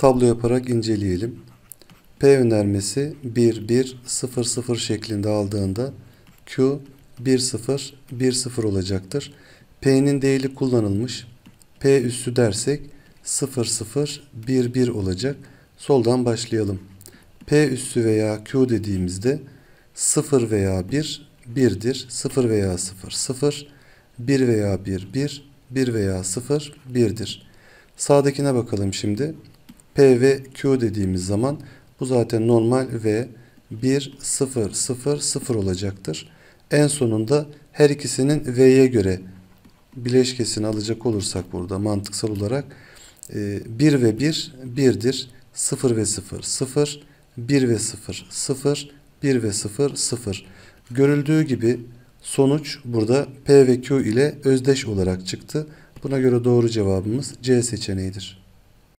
tablo yaparak inceleyelim. P önermesi 1 1 0 0 şeklinde aldığında Q 1 0 1 0 olacaktır. P'nin değeri kullanılmış. P üssü dersek 0 0 1 1 olacak. Soldan başlayalım. P üssü veya Q dediğimizde 0 veya 1 1'dir. 0 veya 0 0 1 veya 1 1 1 veya 0 1'dir. Sağdakine bakalım şimdi. P ve Q dediğimiz zaman bu zaten normal ve 1, 0, 0, 0 olacaktır. En sonunda her ikisinin V'ye göre bileşkesini alacak olursak burada mantıksal olarak 1 e, ve 1 1'dir. 0 ve 0 0, 1 ve 0 0, 1 ve 0 0. Görüldüğü gibi sonuç burada P ve Q ile özdeş olarak çıktı. Buna göre doğru cevabımız C seçeneğidir.